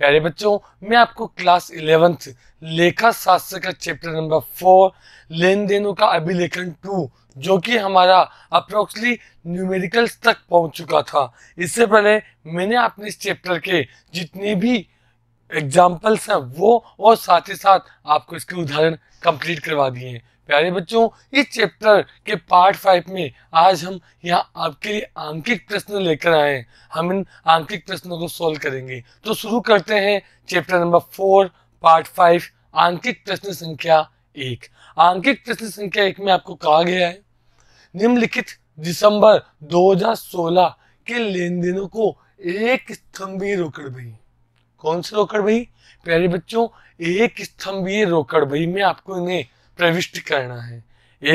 प्यारे बच्चों मैं आपको क्लास इलेवेंथ लेखा शास्त्र का चैप्टर नंबर फोर लेन देनों का अभिलेखन टू जो कि हमारा अप्रोक्सली न्यूमेरिकल्स तक पहुंच चुका था इससे पहले मैंने अपने इस चैप्टर के जितने भी एग्जाम्पल्स हैं वो और साथ ही साथ आपको इसके उदाहरण कंप्लीट करवा दिए हैं प्यारे बच्चों इस चैप्टर के पार्ट फाइव में आज हम यहाँ आपके लिए आंकिक प्रश्न लेकर आए हैं हम इन आंकिक प्रश्नों को सॉल्व करेंगे तो शुरू करते हैं chapter number four part five आंकिक प्रश्न संख्या एक आंकिक प्रश्न संख्या एक में आपको कहा गया है निम्नलिखित दिसंबर 2016 के लेन देनों को एक स्तंभीय रोकड़ भई कौन से रोकड़ भई प्यारे बच्चों एक स्तंभीय रोकड़ भई में आपको इन्हें प्रविष्ट करना है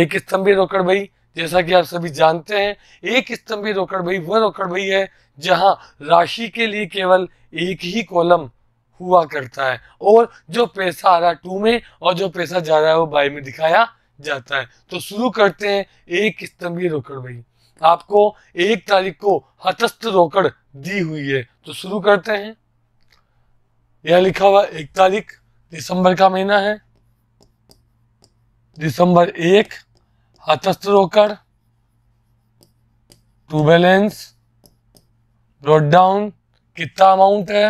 एक स्तंभी भई जैसा कि आप सभी जानते हैं एक स्तंभी भई वह रोकड़ भई है जहां राशि के लिए केवल एक ही कॉलम हुआ करता है और जो पैसा आ रहा है टू में और जो पैसा जा रहा है वो बाई में दिखाया जाता है तो शुरू करते हैं एक स्तंभी रोकड़ भाई आपको एक तारीख को हतस्थ रोकड़ दी हुई है तो शुरू करते हैं यह लिखा हुआ एक तारीख दिसंबर का महीना है दिसंबर एक हतस्त्र रोकर टू बैलेंस ब्रॉड डाउन कितना अमाउंट है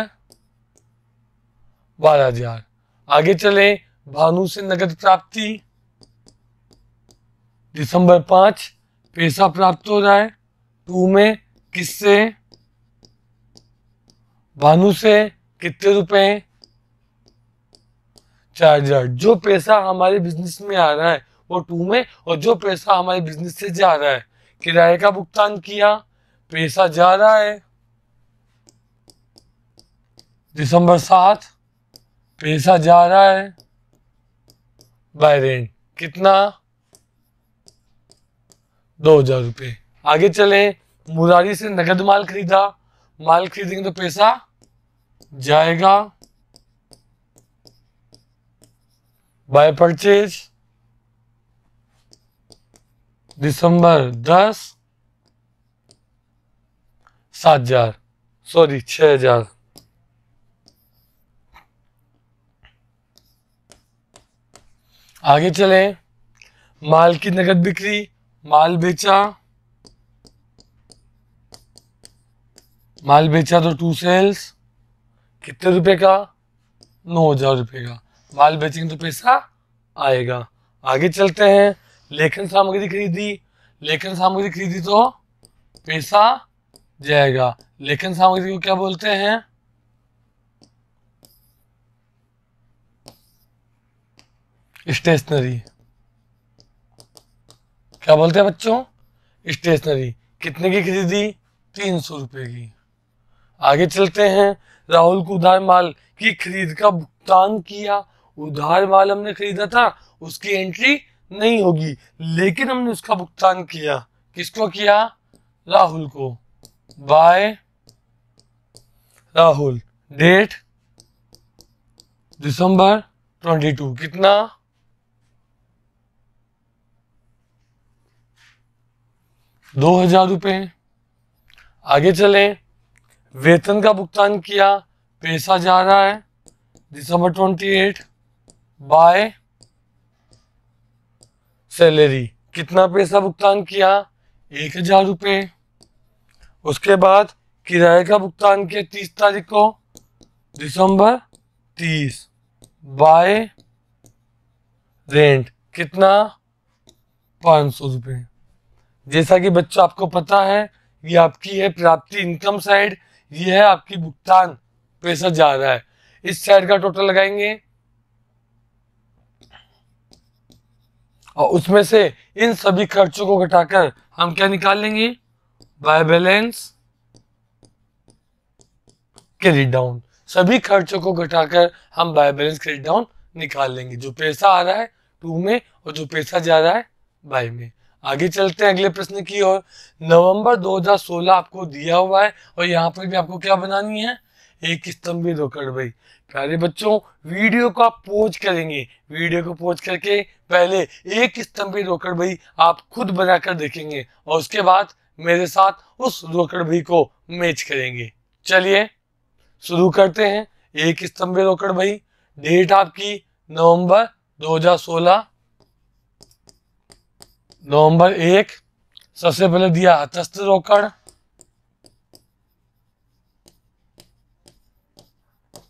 बारह हजार आगे चले भानु से नगद प्राप्ति दिसंबर पांच पैसा प्राप्त हो जाए टू में किससे भानु से कितने रुपए चार्जर जो पैसा हमारे बिजनेस में आ रहा है वो टू में और जो पैसा हमारे बिजनेस से जा रहा है किराए का भुगतान किया पैसा जा रहा है दिसंबर सात पैसा जा रहा है बाय रेंट कितना दो हजार रुपये आगे चले मुरारी से नगद माल खरीदा माल खरीदेंगे तो पैसा जाएगा बाय परचेज दिसंबर दस सात हजार सॉरी छ हजार आगे चले माल की नकद बिक्री माल बेचा माल बेचा तो टू सेल्स कितने रुपए का नौ हजार रुपए का माल बेचेंगे तो पैसा आएगा आगे चलते हैं लेखन सामग्री खरीदी लेखन सामग्री खरीदी तो पैसा जाएगा लेखन सामग्री को क्या बोलते हैं स्टेशनरी क्या बोलते हैं बच्चों स्टेशनरी कितने की खरीदी तीन सौ रुपये की आगे चलते हैं राहुल को उधार माल की खरीद का भुगतान किया उधार माल हमने खरीदा था उसकी एंट्री नहीं होगी लेकिन हमने उसका भुगतान किया किसको किया राहुल को बाय राहुल डेट दिसंबर 22 कितना दो हजार रुपये आगे चले वेतन का भुगतान किया पैसा जा रहा है दिसंबर ट्वेंटी एट बाय सैलरी कितना पैसा भुगतान किया एक हजार रुपये उसके बाद किराए का भुगतान किया तीस तारीख को दिसंबर तीस बाय रेंट कितना पाँच सौ रुपये जैसा कि बच्चों आपको पता है ये आपकी है प्राप्ति इनकम साइड ये है आपकी भुगतान पैसा जा रहा है इस साइड का टोटल लगाएंगे और उसमें से इन सभी खर्चों को घटाकर हम क्या निकाल लेंगे बाय बैलेंस क्रेडिट डाउन सभी खर्चों को घटाकर हम बाय बैलेंस क्रेडिट डाउन निकाल लेंगे जो पैसा आ रहा है टू में और जो पैसा जा रहा है बाय में आगे चलते हैं अगले प्रश्न की ओर नवंबर 2016 आपको दिया हुआ है और यहाँ पर भी आपको क्या बनानी है एक स्तंभ भी रोकड़ भाई प्यारे बच्चों वीडियो को आप पोज करेंगे वीडियो को पोज करके पहले एक स्तंभ भी रोकड़ भाई आप खुद बनाकर देखेंगे और उसके बाद मेरे साथ उस रोकड़ भाई को मैच करेंगे चलिए शुरू करते हैं एक स्तंभ रोकड़ भाई डेट आपकी नवंबर 2016 नवंबर एक सबसे पहले दिया हतस्थ रोकड़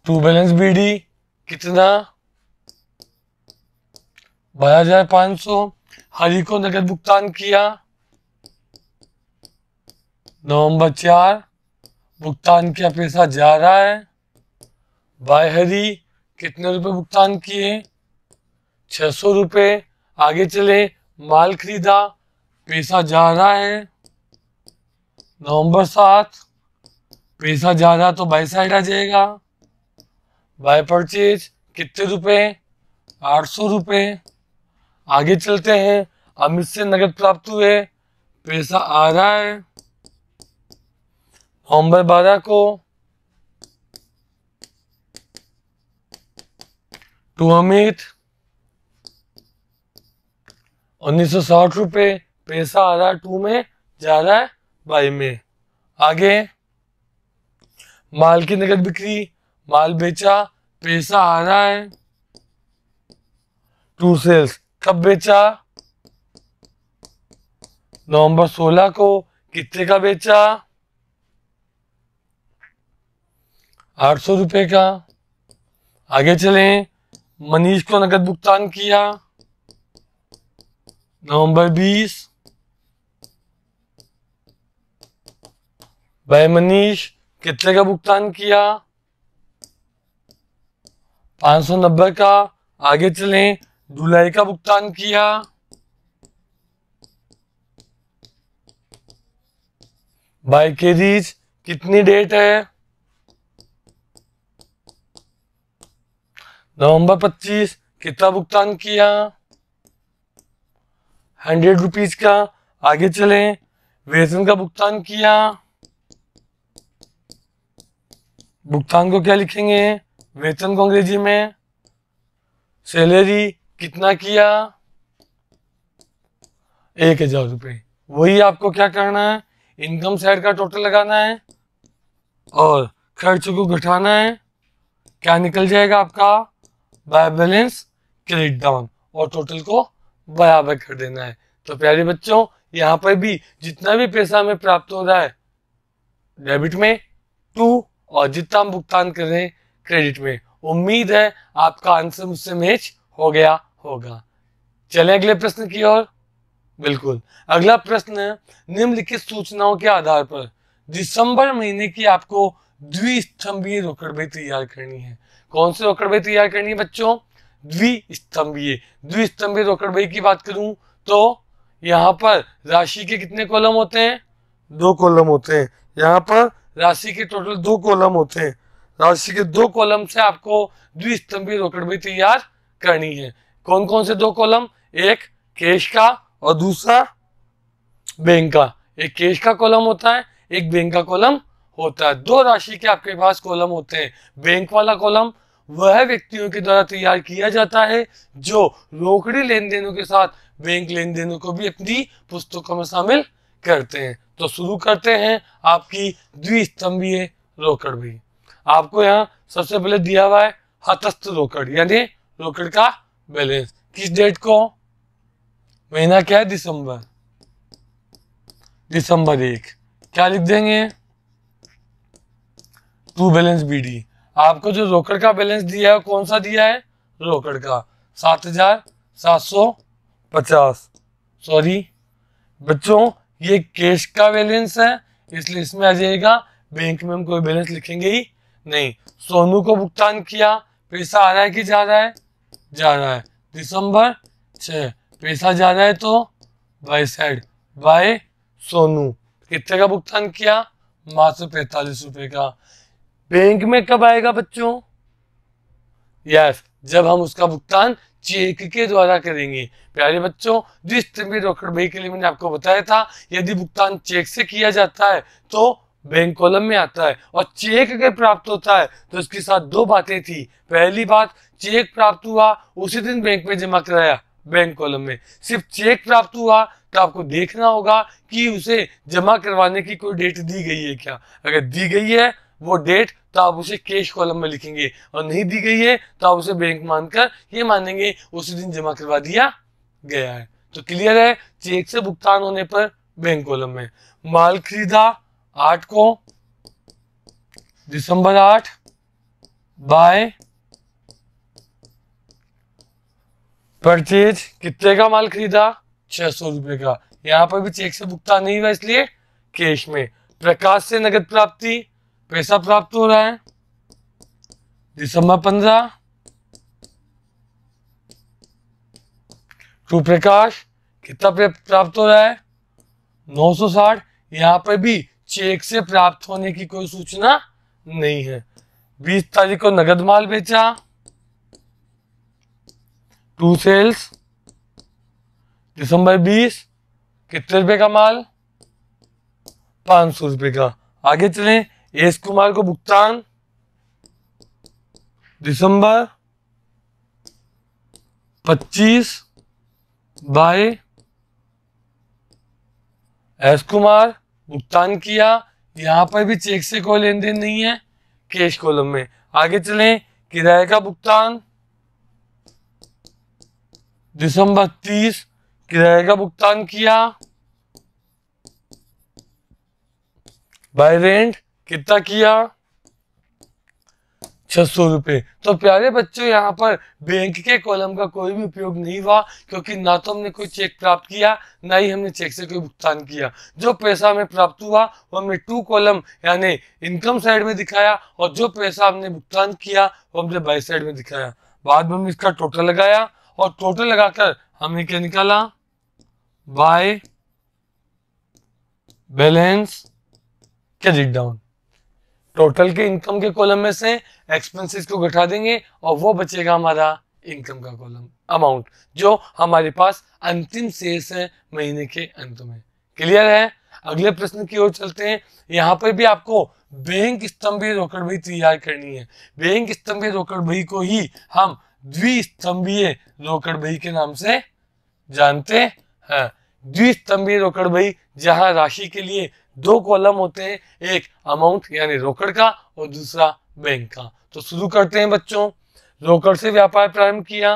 टू बैलेंस बीडी कितना बारह हजार पांच सौ हरी को नकद भुगतान किया नवंबर चार भुगतान किया पैसा जा रहा है बाय हरी कितने रुपए भुगतान किए छह सौ रुपये आगे चले माल खरीदा पैसा जा रहा है नवंबर सात पैसा जा रहा तो बाई साइड आ जाएगा बाय परचेज कितने रुपए आठ सौ रुपये आगे चलते हैं अमित से नगद प्राप्त हुए पैसा आ रहा है नवम्बर बारह को टू अमित उन्नीस सौ साठ रुपये पैसा आ रहा है टू में जा रहा है बाई में आगे माल की नगद बिक्री माल बेचा पैसा आ रहा है टू सेल्स कब बेचा नवंबर 16 को कितने का बेचा आठ सौ रुपये का आगे चले मनीष को नकद भुगतान किया नवंबर 20 भाई मनीष कितने का भुगतान किया 590 का आगे चले जुलाई का भुगतान किया बाय केजीज कितनी डेट है नवंबर 25 कितना भुगतान किया हंड्रेड रुपीज का आगे चले वेतन का भुगतान किया भुगतान को क्या लिखेंगे वेतन को अंग्रेजी में सैलरी कितना किया एक हजार रुपये वही आपको क्या करना है इनकम साइड का टोटल लगाना है और खर्च को घटाना है क्या निकल जाएगा आपका बाय बैलेंस क्रेडिट डाउन और टोटल को बराबर कर देना है तो प्यारे बच्चों यहाँ पर भी जितना भी पैसा हमें प्राप्त हो रहा है डेबिट में टू और जितना हम भुगतान कर रहे हैं क्रेडिट में उम्मीद है आपका आंसर मुझसे मैच हो गया होगा चले अगले प्रश्न की ओर बिल्कुल अगला प्रश्न है निम्नलिखित सूचनाओं के आधार पर दिसंबर महीने की आपको द्विस्तंभीय रोकड़बे तैयार करनी है कौन से रोकड़बे तैयार करनी है बच्चों द्विस्तंभीय द्विस्तंभीय रोकड़बे की बात करूं तो यहाँ पर राशि के कितने कॉलम होते हैं दो कॉलम होते हैं यहाँ पर राशि के टोटल दो कॉलम होते हैं राशि के दो कॉलम से आपको द्विस्तंभी रोकड़ भी तैयार करनी है कौन कौन से दो कॉलम एक केश का और दूसरा बैंक का एक केश का कॉलम होता है एक बैंक का कॉलम होता है दो राशि के आपके पास कॉलम होते हैं बैंक वाला कॉलम वह व्यक्तियों के द्वारा तैयार किया जाता है जो रोकड़ी लेन देनों के साथ बैंक लेन देनों को भी अपनी पुस्तकों में शामिल करते हैं तो शुरू करते हैं आपकी द्विस्तंभीय रोकड़ भी आपको यहाँ सबसे पहले दिया हुआ है हतस्थ रोकड़ यानी रोकड़ का बैलेंस किस डेट को महीना क्या है दिसंबर दिसंबर एक क्या लिख देंगे टू बैलेंस बीडी आपको जो रोकड़ का बैलेंस दिया है कौन सा दिया है रोकड़ का सात हजार सात सौ पचास सॉरी बच्चों ये कैश का बैलेंस है इसलिए इसमें आ जाएगा बैंक में हम कोई बैलेंस लिखेंगे ही नहीं सोनू को भुगतान किया पैसा आ रहा है कि जा रहा है जा रहा है दिसंबर छ पैसा जा रहा है तो बाई साइड बाय सोनू कितने का भुगतान किया मात्र पैतालीस रुपए का बैंक में कब आएगा बच्चों यस जब हम उसका भुगतान चेक के द्वारा करेंगे प्यारे बच्चों जिस तरह भाई के लिए मैंने आपको बताया था यदि भुगतान चेक से किया जाता है तो बैंक कॉलम में आता है और चेक अगर प्राप्त होता है तो इसके साथ दो बातें थी पहली बात चेक प्राप्त हुआ उसी दिन बैंक में जमा कराया बैंक कॉलम में सिर्फ चेक प्राप्त हुआ तो आपको देखना होगा कि उसे जमा करवाने की कोई डेट दी गई है क्या अगर दी गई है वो डेट तो आप उसे कैश कॉलम में लिखेंगे और नहीं दी गई है तो आप उसे बैंक मानकर ये मानेंगे उसी दिन जमा करवा दिया गया है तो क्लियर है चेक से भुगतान होने पर बैंक कॉलम में माल खरीदा आठ को दिसंबर आठ बाय परचेज कितने का माल खरीदा छह सौ रुपए का यहाँ पर भी चेक से भुगतान नहीं हुआ इसलिए कैश में प्रकाश से नगद प्राप्ति पैसा प्राप्त हो रहा है दिसंबर पंद्रह टू तो प्रकाश कितना प्राप्त हो रहा है नौ सौ साठ यहाँ पर भी चेक से प्राप्त होने की कोई सूचना नहीं है बीस तारीख को नगद माल बेचा टू सेल्स दिसंबर बीस कितने रुपए का माल पांच सौ रुपए का आगे चलें एस कुमार को भुगतान दिसंबर पच्चीस बाय एस कुमार भुगतान किया यहाँ पर भी चेक से कोई लेन देन नहीं है कैश कॉलम में आगे चलें किराए का भुगतान दिसंबर तीस किराए का भुगतान किया बाय रेंट कितना किया छह सौ रुपए तो प्यारे बच्चों यहाँ पर बैंक के कॉलम का कोई भी उपयोग नहीं हुआ क्योंकि ना तो हमने कोई चेक प्राप्त किया ना ही हमने चेक से कोई भुगतान किया जो पैसा हमें प्राप्त हुआ वो हमने टू कॉलम यानी इनकम साइड में दिखाया और जो पैसा हमने भुगतान किया वो हमने बाई साइड में दिखाया बाद में हमने इसका टोटल लगाया और टोटल लगाकर हमने क्या निकाला by balance credit down total के इनकम के कॉलम में से एक्सपेंसेस को घटा देंगे और वो बचेगा हमारा इनकम का कॉलम अमाउंट जो हमारे पास अंतिम शेष है महीने के अंत में क्लियर है अगले प्रश्न की ओर चलते हैं यहाँ पर भी आपको बैंक स्तंभीय रोकड़बही तैयार करनी है बैंक स्तंभीय रोकड़बही को ही हम द्विस्तंभीय रोकड़ रोकड़बही के नाम से जानते हैं द्विस्तंभीय रोकड़ रोकड़बही जहां राशि के लिए दो कॉलम होते हैं एक अमाउंट यानी रोकड़ का और दूसरा बैंक का तो शुरू करते हैं बच्चों रोकड़ से व्यापार प्रारंभ किया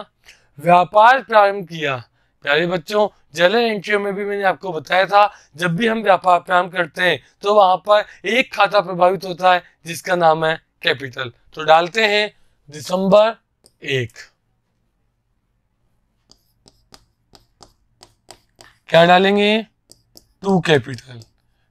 व्यापार प्रारंभ किया प्यारे बच्चों जनरल एंट्री में भी मैंने आपको बताया था जब भी हम व्यापार प्रारंभ करते हैं तो वहां पर एक खाता प्रभावित होता है जिसका नाम है कैपिटल तो डालते हैं दिसंबर एक क्या डालेंगे टू कैपिटल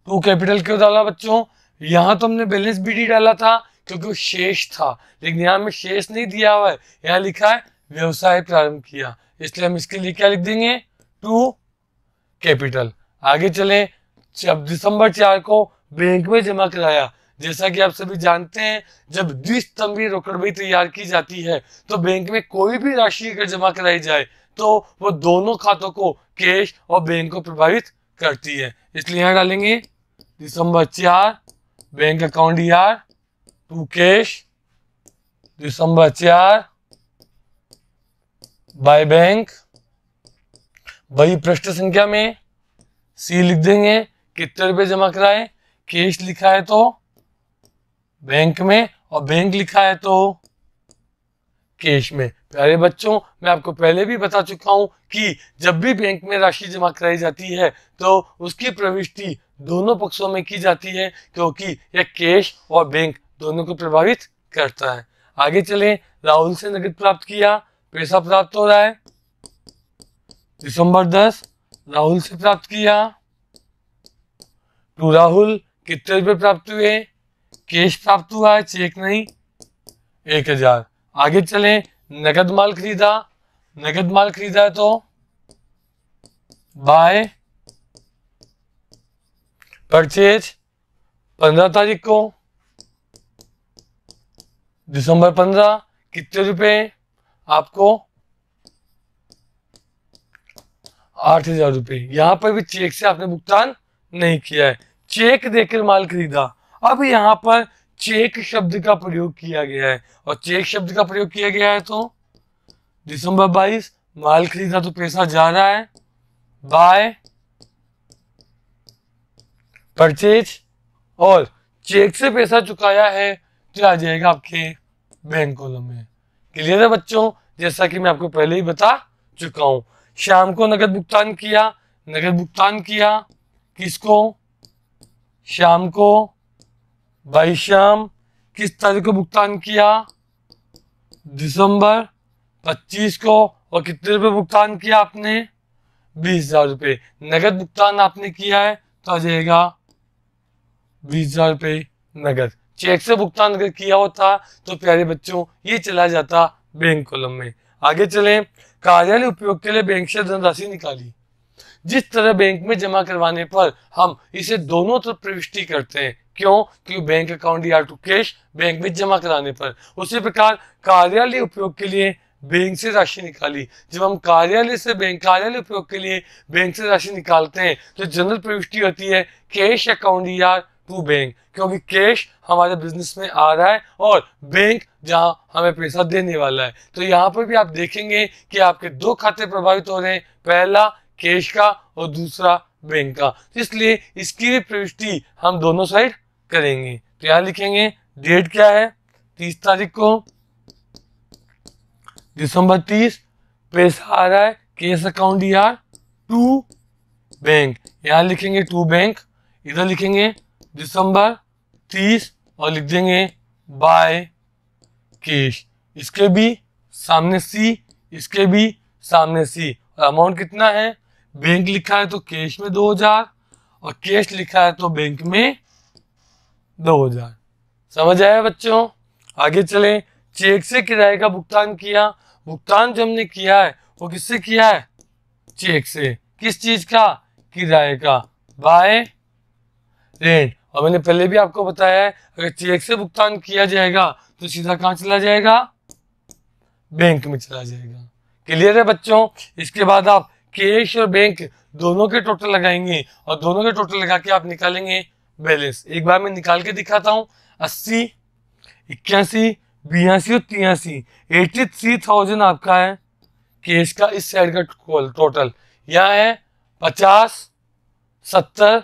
तो कैपिटल क्यों डाला बच्चों यहाँ तो हमने बैलेंस बी डाला था क्योंकि वो शेष था लेकिन यहाँ में शेष नहीं दिया हुआ है यहाँ लिखा है व्यवसाय प्रारंभ किया इसलिए हम इसके लिए क्या लिख देंगे टू कैपिटल आगे चले जब दिसंबर चार को बैंक में जमा कराया जैसा कि आप सभी जानते हैं जब रोकड़ भी तैयार की जाती है तो बैंक में कोई भी राशि अगर जमा कराई जाए तो वो दोनों खातों को कैश और बैंक को प्रभावित करती है इसलिए यहाँ डालेंगे दिसंबर चार बैंक अकाउंट यार टू कैश दिसंबर चार बाय बैंक वही प्रश्न संख्या में सी लिख देंगे कितने रुपए जमा कराए कैश लिखा है तो बैंक में और बैंक लिखा है तो कैश में प्यारे बच्चों मैं आपको पहले भी बता चुका हूं कि जब भी बैंक में राशि जमा कराई जाती है तो उसकी प्रविष्टि दोनों पक्षों में की जाती है क्योंकि यह कैश और बैंक दोनों को प्रभावित करता है आगे चले राहुल से नगद प्राप्त किया पैसा प्राप्त हो रहा है दिसंबर दस राहुल से प्राप्त किया टू राहुल कितने रुपये प्राप्त हुए कैश प्राप्त हुआ है चेक नहीं एक हजार आगे चले नगद माल खरीदा नगद माल खरीदा है तो बाय परचेज पंद्रह तारीख को दिसंबर पंद्रह कितने रुपए आपको आठ हजार रुपए यहां पर भी चेक से आपने भुगतान नहीं किया है चेक देकर माल खरीदा अब यहाँ पर चेक शब्द का प्रयोग किया गया है और चेक शब्द का प्रयोग किया गया है तो दिसंबर 22 माल खरीदा तो पैसा जा रहा है बाय परचेज और चेक से पैसा चुकाया है जो तो आ जाएगा आपके बैंक कॉलम में क्लियर है बच्चों जैसा कि मैं आपको पहले ही बता चुका हूँ शाम को नगद भुगतान किया नगद भुगतान किया किसको शाम को भाई शाम किस तारीख को भुगतान किया दिसंबर 25 को और कितने रुपए भुगतान किया आपने बीस हजार रुपये नगद भुगतान आपने किया है तो आ जाएगा बीस हजार रुपए नगद चेक से भुगतान अगर किया होता तो प्यारे बच्चों ये चला जाता बैंक कॉलम में आगे चले कार्यालय उपयोग के लिए बैंक से धनराशि निकाली जिस तरह बैंक में जमा करवाने पर हम इसे दोनों तरफ प्रविष्टि करते हैं क्यों क्योंकि बैंक अकाउंट या टू कैश बैंक में जमा कराने पर उसी प्रकार कार्यालय उपयोग के लिए बैंक से राशि निकाली जब हम कार्यालय से बैंक कार्यालय उपयोग के लिए बैंक से राशि निकालते हैं तो जनरल प्रविष्टि होती है कैश अकाउंट या टू बैंक क्योंकि कैश हमारे बिजनेस में आ रहा है और बैंक जहां हमें पैसा देने वाला है तो यहां पर भी आप देखेंगे कि आपके दो खाते प्रभावित हो रहे हैं पहला कैश का और दूसरा बैंक का तो इसलिए इसकी भी प्रविष्टि हम दोनों साइड करेंगे तो यहां लिखेंगे डेट क्या है तीस तारीख को दिसंबर तीस पैसा आ रहा है केस अकाउंट यार टू बैंक यहां लिखेंगे टू बैंक इधर लिखेंगे दिसंबर तीस और लिख देंगे बाय केश इसके भी सामने सी इसके भी सामने सी और अमाउंट कितना है बैंक लिखा है तो कैश में दो हजार और कैश लिखा है तो बैंक में दो हजार समझ आया बच्चों आगे चले चेक से किराए का भुगतान किया भुगतान जो हमने किया है वो किससे किया है चेक से किस चीज का किराए का बाय रेंट और मैंने पहले भी आपको बताया है अगर चेक से भुगतान किया जाएगा तो सीधा कहाँ चला जाएगा बैंक में चला जाएगा क्लियर है बच्चों इसके बाद आप कैश और बैंक दोनों के टोटल लगाएंगे और दोनों के टोटल लगा के आप निकालेंगे बैलेंस एक बार मैं निकाल के दिखाता हूँ अस्सी इक्यासी बयासी और तिरासी एटी थ्री थाउजेंड आपका है कैश का इस साइड का टोटल यहाँ है पचास सत्तर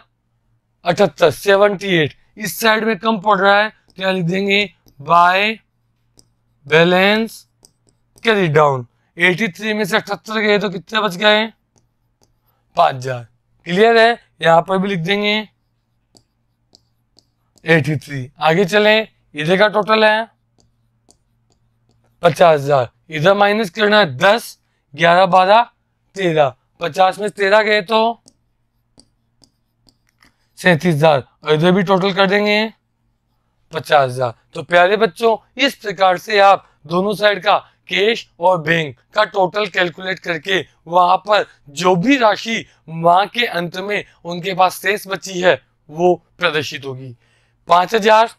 अठहत्तर सेवनटी एट इस साइड में कम पड़ रहा है तो यहां लिख देंगे by balance carry down three में से अठहत्तर गए तो कितने बच गए पांच हजार क्लियर है यहां पर भी लिख देंगे एटी थ्री आगे चले इधर का टोटल है पचास हजार इधर माइनस करना है दस ग्यारह बारह तेरह पचास में तेरह गए तो सैंतीस हजार और इधर भी टोटल कर देंगे पचास हजार तो प्यारे बच्चों इस प्रकार से आप दोनों साइड का कैश और बैंक का टोटल कैलकुलेट करके वहां पर जो भी राशि माह के अंत में उनके पास शेष बची है वो प्रदर्शित होगी पांच हजार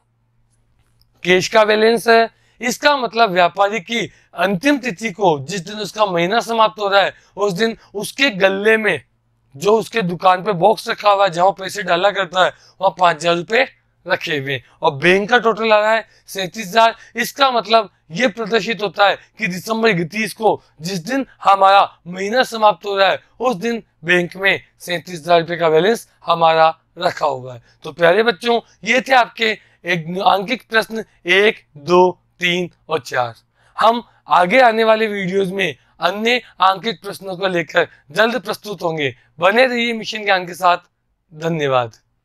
कैश का बैलेंस है इसका मतलब व्यापारी की अंतिम तिथि को जिस दिन उसका महीना समाप्त हो रहा है उस दिन उसके गले में जो उसके दुकान पे बॉक्स रखा हुआ है जहाँ पैसे डाला करता है वहाँ पांच हजार रुपए रखे हुए और बैंक का टोटल आ रहा है सैतीस हजार इसका मतलब ये प्रदर्शित होता है कि दिसंबर इकतीस को जिस दिन हमारा महीना समाप्त हो रहा है उस दिन बैंक में सैतीस हजार रुपए का बैलेंस हमारा रखा हुआ है तो प्यारे बच्चों ये थे आपके एक आंकिक प्रश्न एक दो तीन और चार हम आगे आने वाले वीडियोज में अन्य आंकित प्रश्नों को लेकर जल्द प्रस्तुत होंगे बने रहिए मिशन ज्ञान के साथ धन्यवाद